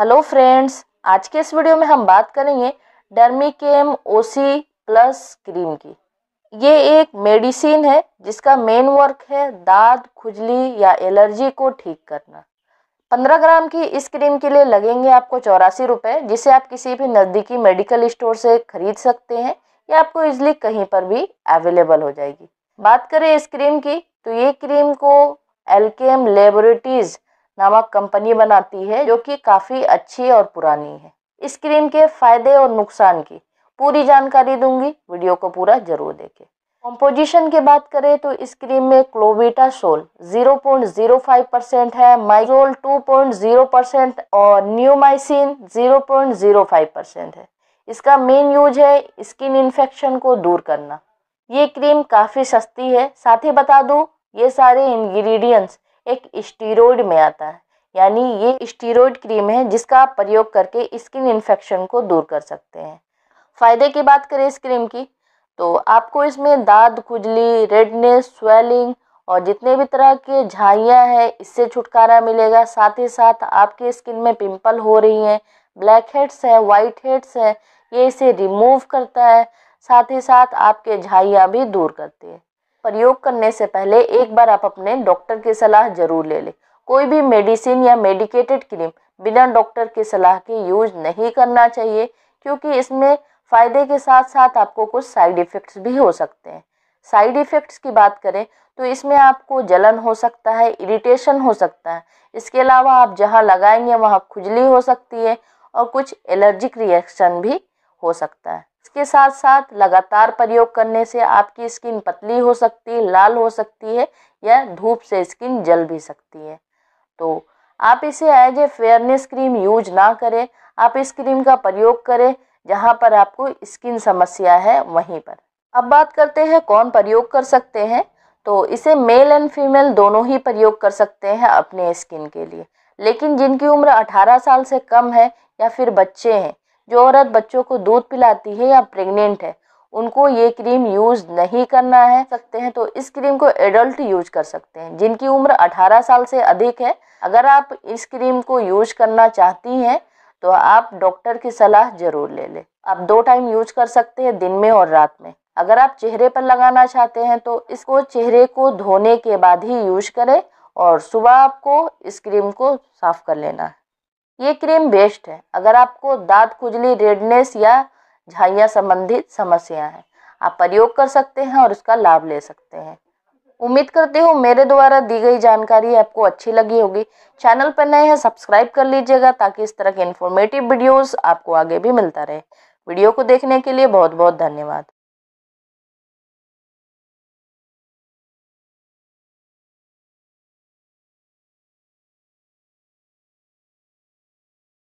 hello friends आज के इस वीडियो में हम बात करेंगे डर्मिकेम ओसी प्लस क्रीम की ये एक मेडिसिन है जिसका मेन वर्क है दाद खुजली या एलर्जी को ठीक करना पंद्रह ग्राम की इस क्रीम के लिए लगेंगे आपको चौरासी रुपये जिसे आप किसी भी नज़दीकी मेडिकल स्टोर से खरीद सकते हैं या आपको इजली कहीं पर भी अवेलेबल हो जाएगी बात करें इस क्रीम की तो ये क्रीम को एल्केम लेबोरेटरीज नामक कंपनी बनाती है जो कि काफ़ी अच्छी और पुरानी है इस क्रीम के फ़ायदे और नुकसान की पूरी जानकारी दूंगी वीडियो को पूरा ज़रूर देखें कॉम्पोजिशन की बात करें तो इस क्रीम में clobetasol zero zero point five percent है माइजोल जीरो परसेंट और न्यूमाइसिन फाइव परसेंट है इसका मेन यूज है स्किन इन्फेक्शन को दूर करना ये क्रीम काफ़ी सस्ती है साथ ही बता दूँ ये सारे इन्ग्रीडियंट्स एक स्टीरोड में आता है यानी ये स्टीरोड क्रीम है जिसका आप प्रयोग करके स्किन इन्फेक्शन को दूर कर सकते हैं फ़ायदे की बात करें इस क्रीम की तो आपको इसमें दाद खुजली रेडनेस स्वेलिंग और जितने भी तरह के झाइयाँ हैं इससे छुटकारा मिलेगा साथ ही साथ आपके स्किन में पिंपल हो रही हैं ब्लैक हेड्स हैं वाइट हेड्स हैं ये इसे रिमूव करता है साथ ही साथ आपके झाइयाँ भी दूर करती है प्रयोग करने से पहले एक बार आप अपने डॉक्टर की सलाह जरूर ले लें कोई भी मेडिसिन या मेडिकेटेड क्रीम बिना डॉक्टर की सलाह के यूज नहीं करना चाहिए क्योंकि इसमें फ़ायदे के साथ साथ आपको कुछ साइड इफ़ेक्ट्स भी हो सकते हैं साइड इफ़ेक्ट्स की बात करें तो इसमें आपको जलन हो सकता है इरिटेशन हो सकता है इसके अलावा आप जहाँ लगाएंगे वहाँ खुजली हो सकती है और कुछ एलर्जिक रिएक्शन भी हो सकता है इसके साथ साथ लगातार प्रयोग करने से आपकी स्किन पतली हो सकती है लाल हो सकती है या धूप से स्किन जल भी सकती है तो आप इसे as a fairness cream use ना करें आप इस क्रीम का प्रयोग करें जहाँ पर आपको स्किन समस्या है वहीं पर अब बात करते हैं कौन प्रयोग कर सकते हैं तो इसे मेल एंड फीमेल दोनों ही प्रयोग कर सकते हैं अपने स्किन के लिए लेकिन जिनकी उम्र 18 साल से कम है या फिर बच्चे हैं जो औरत बच्चों को दूध पिलाती है या प्रेग्नेंट है उनको ये क्रीम यूज़ नहीं करना है सकते हैं तो इस क्रीम को एडल्ट यूज कर सकते हैं जिनकी उम्र 18 साल से अधिक है अगर आप इस क्रीम को यूज करना चाहती हैं तो आप डॉक्टर की सलाह जरूर ले लें आप दो टाइम यूज कर सकते हैं दिन में और रात में अगर आप चेहरे पर लगाना चाहते हैं तो इसको चेहरे को धोने के बाद ही यूज करें और सुबह आपको इस क्रीम को साफ कर लेना है ये क्रीम बेस्ट है अगर आपको दांत खुजली रेडनेस या झाइया संबंधित समस्या हैं आप प्रयोग कर सकते हैं और इसका लाभ ले सकते हैं उम्मीद करती हूँ मेरे द्वारा दी गई जानकारी आपको अच्छी लगी होगी चैनल पर नए हैं सब्सक्राइब कर लीजिएगा ताकि इस तरह के इन्फॉर्मेटिव वीडियोज़ आपको आगे भी मिलता रहे वीडियो को देखने के लिए बहुत बहुत धन्यवाद